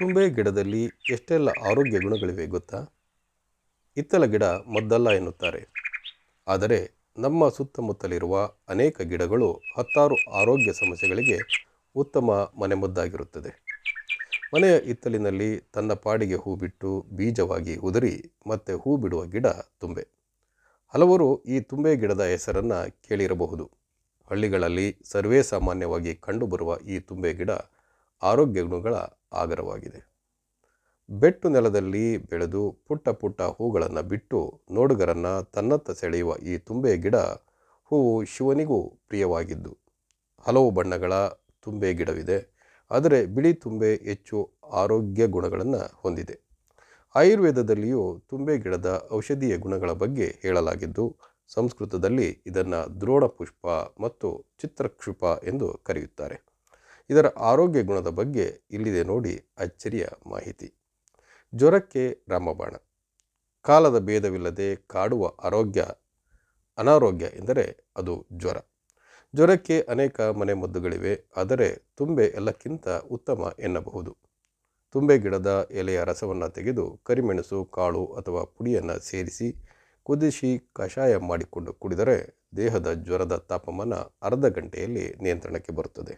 ತುಂಬೆ ಗಿಡದಲ್ಲಿ ಎಷ್ಟೆಲ್ಲ ಆರೋಗ್ಯ ಗುಣಗಳಿವೆ ಗೊತ್ತಾ ಇತ್ತಲ ಗಿಡ ಮದ್ದಲ್ಲ ಎನ್ನುತ್ತಾರೆ ಆದರೆ ನಮ್ಮ ಸುತ್ತಮುತ್ತಲಿರುವ ಅನೇಕ ಗಿಡಗಳು ಹತ್ತಾರು ಆರೋಗ್ಯ ಸಮಸ್ಯೆಗಳಿಗೆ ಉತ್ತಮ ಮನೆಮದ್ದಾಗಿರುತ್ತದೆ ಮನೆಯ ಇತ್ತಲಿನಲ್ಲಿ ತನ್ನ ಪಾಡಿಗೆ ಹೂ ಬಿಟ್ಟು ಬೀಜವಾಗಿ ಉದುರಿ ಮತ್ತೆ ಹೂ ಬಿಡುವ ಗಿಡ ತುಂಬೆ ಹಲವರು ಈ ತುಂಬೆ ಗಿಡದ ಹೆಸರನ್ನು ಕೇಳಿರಬಹುದು ಹಳ್ಳಿಗಳಲ್ಲಿ ಸರ್ವೇ ಸಾಮಾನ್ಯವಾಗಿ ಕಂಡುಬರುವ ಈ ತುಂಬೆ ಗಿಡ ಆರೋಗ್ಯ ಗುಣಗಳ ಆಗರವಾಗಿದೆ ಬೆಟ್ಟು ನೆಲದಲ್ಲಿ ಬೆಳೆದು ಪುಟ್ಟ ಪುಟ್ಟ ಹೂಗಳನ್ನು ಬಿಟ್ಟು ನೋಡುಗರನ್ನು ತನ್ನತ್ತ ಸೆಳೆಯುವ ಈ ತುಂಬೆ ಗಿಡ ಹೂವು ಶಿವನಿಗೂ ಪ್ರಿಯವಾಗಿದ್ದು ಹಲವು ಬಣ್ಣಗಳ ತುಂಬೆ ಗಿಡವಿದೆ ಆದರೆ ಬಿಳಿ ತುಂಬೆ ಹೆಚ್ಚು ಆರೋಗ್ಯ ಗುಣಗಳನ್ನು ಹೊಂದಿದೆ ಆಯುರ್ವೇದದಲ್ಲಿಯೂ ತುಂಬೆ ಗಿಡದ ಔಷಧೀಯ ಗುಣಗಳ ಬಗ್ಗೆ ಹೇಳಲಾಗಿದ್ದು ಸಂಸ್ಕೃತದಲ್ಲಿ ಇದನ್ನು ದ್ರೋಣ ಪುಷ್ಪ ಮತ್ತು ಚಿತ್ರಕ್ಷುಪ ಎಂದು ಕರೆಯುತ್ತಾರೆ ಇದರ ಆರೋಗ್ಯ ಗುಣದ ಬಗ್ಗೆ ಇಲ್ಲಿದೆ ನೋಡಿ ಅಚ್ಚರಿಯ ಮಾಹಿತಿ ಜ್ವರಕ್ಕೆ ರಾಮಬಾಣ ಕಾಲದ ಭೇದವಿಲ್ಲದೆ ಕಾಡುವ ಆರೋಗ್ಯ ಅನಾರೋಗ್ಯ ಎಂದರೆ ಅದು ಜ್ವರ ಜ್ವರಕ್ಕೆ ಅನೇಕ ಮನೆಮದ್ದುಗಳಿವೆ ಆದರೆ ತುಂಬೆ ಎಲ್ಲಕ್ಕಿಂತ ಉತ್ತಮ ಎನ್ನಬಹುದು ತುಂಬೆ ಗಿಡದ ಎಲೆಯ ರಸವನ್ನು ತೆಗೆದು ಕರಿಮೆಣಸು ಕಾಳು ಅಥವಾ ಪುಡಿಯನ್ನು ಸೇರಿಸಿ ಕುದಿಸಿ ಕಷಾಯ ಮಾಡಿಕೊಂಡು ಕುಡಿದರೆ ದೇಹದ ಜ್ವರದ ತಾಪಮಾನ ಅರ್ಧ ಗಂಟೆಯಲ್ಲಿ ನಿಯಂತ್ರಣಕ್ಕೆ ಬರುತ್ತದೆ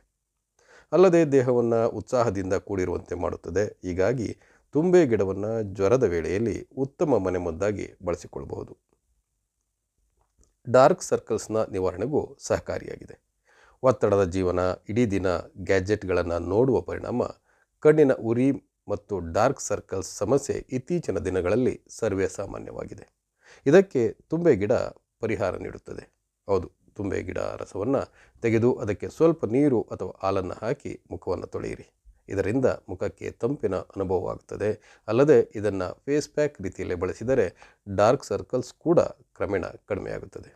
ಅಲ್ಲದೆ ದೇಹವನ್ನು ಉತ್ಸಾಹದಿಂದ ಕೂಡಿರುವಂತೆ ಮಾಡುತ್ತದೆ ಹೀಗಾಗಿ ತುಂಬೆ ಗಿಡವನ್ನು ಜ್ವರದ ವೇಳೆಯಲ್ಲಿ ಉತ್ತಮ ಮನೆಮದ್ದಾಗಿ ಬಳಸಿಕೊಳ್ಳಬಹುದು ಡಾರ್ಕ್ ಸರ್ಕಲ್ಸ್ನ ನಿವಾರಣೆಗೂ ಸಹಕಾರಿಯಾಗಿದೆ ಒತ್ತಡದ ಜೀವನ ಇಡೀ ದಿನ ಗ್ಯಾಜೆಟ್ಗಳನ್ನು ನೋಡುವ ಪರಿಣಾಮ ಕಣ್ಣಿನ ಉರಿ ಮತ್ತು ಡಾರ್ಕ್ ಸರ್ಕಲ್ಸ್ ಸಮಸ್ಯೆ ಇತ್ತೀಚಿನ ದಿನಗಳಲ್ಲಿ ಸರ್ವೇ ಸಾಮಾನ್ಯವಾಗಿದೆ ಇದಕ್ಕೆ ತುಂಬೆ ಗಿಡ ಪರಿಹಾರ ನೀಡುತ್ತದೆ ಹೌದು ತುಂಬೆ ಗಿಡ ರಸವನ್ನು ತೆಗೆದು ಅದಕ್ಕೆ ಸ್ವಲ್ಪ ನೀರು ಅಥವಾ ಹಾಲನ್ನು ಹಾಕಿ ಮುಖವನ್ನು ತೊಳೆಯಿರಿ ಇದರಿಂದ ಮುಖಕ್ಕೆ ತಂಪಿನ ಅನುಭವವಾಗುತ್ತದೆ ಅಲ್ಲದೆ ಇದನ್ನು ಫೇಸ್ ಪ್ಯಾಕ್ ರೀತಿಯಲ್ಲಿ ಬಳಸಿದರೆ ಡಾರ್ಕ್ ಸರ್ಕಲ್ಸ್ ಕೂಡ ಕ್ರಮೇಣ ಕಡಿಮೆಯಾಗುತ್ತದೆ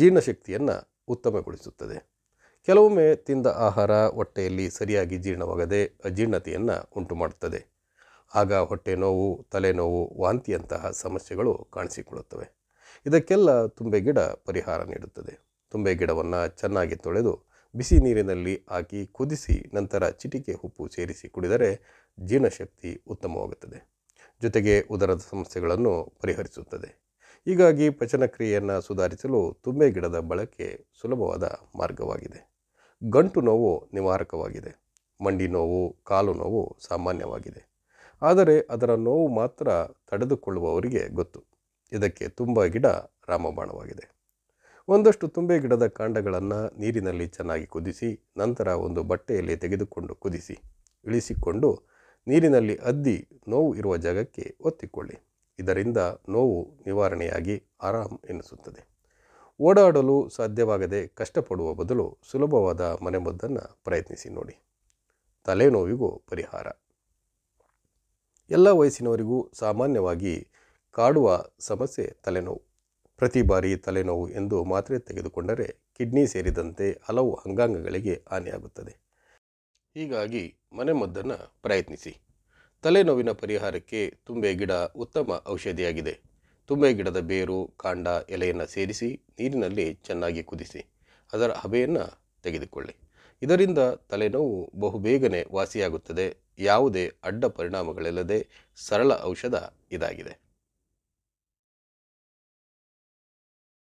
ಜೀರ್ಣಶಕ್ತಿಯನ್ನು ಉತ್ತಮಗೊಳಿಸುತ್ತದೆ ಕೆಲವೊಮ್ಮೆ ತಿಂದ ಆಹಾರ ಹೊಟ್ಟೆಯಲ್ಲಿ ಸರಿಯಾಗಿ ಜೀರ್ಣವಾಗದೆ ಅಜೀರ್ಣತೆಯನ್ನು ಉಂಟು ಮಾಡುತ್ತದೆ ಆಗ ಹೊಟ್ಟೆ ನೋವು ತಲೆನೋವು ವಾಂತಿಯಂತಹ ಸಮಸ್ಯೆಗಳು ಕಾಣಿಸಿಕೊಳ್ಳುತ್ತವೆ ಇದಕ್ಕೆಲ್ಲ ತುಂಬೆ ಗಿಡ ಪರಿಹಾರ ನೀಡುತ್ತದೆ ತುಂಬೆ ಗಿಡವನ್ನು ಚೆನ್ನಾಗಿ ತೊಳೆದು ಬಿಸಿ ನೀರಿನಲ್ಲಿ ಹಾಕಿ ಕುದಿಸಿ ನಂತರ ಚಿಟಿಕೆ ಉಪ್ಪು ಸೇರಿಸಿ ಕುಡಿದರೆ ಜೀರ್ಣಶಕ್ತಿ ಉತ್ತಮವಾಗುತ್ತದೆ ಜೊತೆಗೆ ಉದರದ ಸಮಸ್ಯೆಗಳನ್ನು ಪರಿಹರಿಸುತ್ತದೆ ಹೀಗಾಗಿ ಪಚನಕ್ರಿಯೆಯನ್ನು ಸುಧಾರಿಸಲು ತುಂಬೆ ಗಿಡದ ಬಳಕೆ ಸುಲಭವಾದ ಮಾರ್ಗವಾಗಿದೆ ಗಂಟು ನೋವು ನಿವಾರಕವಾಗಿದೆ ಮಂಡಿ ನೋವು ಕಾಲು ನೋವು ಸಾಮಾನ್ಯವಾಗಿದೆ ಆದರೆ ಅದರ ನೋವು ಮಾತ್ರ ತಡೆದುಕೊಳ್ಳುವವರಿಗೆ ಗೊತ್ತು ಇದಕ್ಕೆ ತುಂಬ ಗಿಡ ರಾಮಬಾಣವಾಗಿದೆ ಒಂದಷ್ಟು ತುಂಬೆ ಗಿಡದ ಕಾಂಡಗಳನ್ನು ನೀರಿನಲ್ಲಿ ಚೆನ್ನಾಗಿ ಕುದಿಸಿ ನಂತರ ಒಂದು ಬಟ್ಟೆಯಲ್ಲಿ ತೆಗೆದುಕೊಂಡು ಕುದಿಸಿ ಇಳಿಸಿಕೊಂಡು ನೀರಿನಲ್ಲಿ ಅದ್ದಿ ನೋವು ಇರುವ ಜಾಗಕ್ಕೆ ಒತ್ತಿಕೊಳ್ಳಿ ಇದರಿಂದ ನೋವು ನಿವಾರಣೆಯಾಗಿ ಆರಾಮ್ ಎನಿಸುತ್ತದೆ ಓಡಾಡಲು ಸಾಧ್ಯವಾಗದೆ ಕಷ್ಟಪಡುವ ಬದಲು ಸುಲಭವಾದ ಮನೆಮದ್ದನ್ನು ಪ್ರಯತ್ನಿಸಿ ನೋಡಿ ತಲೆನೋವಿಗೂ ಪರಿಹಾರ ಎಲ್ಲ ವಯಸ್ಸಿನವರಿಗೂ ಸಾಮಾನ್ಯವಾಗಿ ಕಾಡುವ ಸಮಸ್ಯೆ ತಲೆನೋವು ಪ್ರತಿ ಬಾರಿ ತಲೆನೋವು ಎಂದು ಮಾತ್ರೆ ತೆಗೆದುಕೊಂಡರೆ ಕಿಡ್ನಿ ಸೇರಿದಂತೆ ಹಲವು ಅಂಗಾಂಗಗಳಿಗೆ ಹಾನಿಯಾಗುತ್ತದೆ ಹೀಗಾಗಿ ಮನೆಮದ್ದನ್ನು ಪ್ರಯತ್ನಿಸಿ ತಲೆನೋವಿನ ಪರಿಹಾರಕ್ಕೆ ತುಂಬೆ ಗಿಡ ಉತ್ತಮ ಔಷಧಿಯಾಗಿದೆ ತುಂಬೆ ಗಿಡದ ಬೇರು ಕಾಂಡ ಎಲೆಯನ್ನು ಸೇರಿಸಿ ನೀರಿನಲ್ಲಿ ಚೆನ್ನಾಗಿ ಕುದಿಸಿ ಅದರ ಹಬೆಯನ್ನು ತೆಗೆದುಕೊಳ್ಳಿ ಇದರಿಂದ ತಲೆನೋವು ಬಹುಬೇಗನೆ ವಾಸಿಯಾಗುತ್ತದೆ ಯಾವುದೇ ಅಡ್ಡ ಪರಿಣಾಮಗಳಿಲ್ಲದೆ ಸರಳ ಔಷಧ ಇದಾಗಿದೆ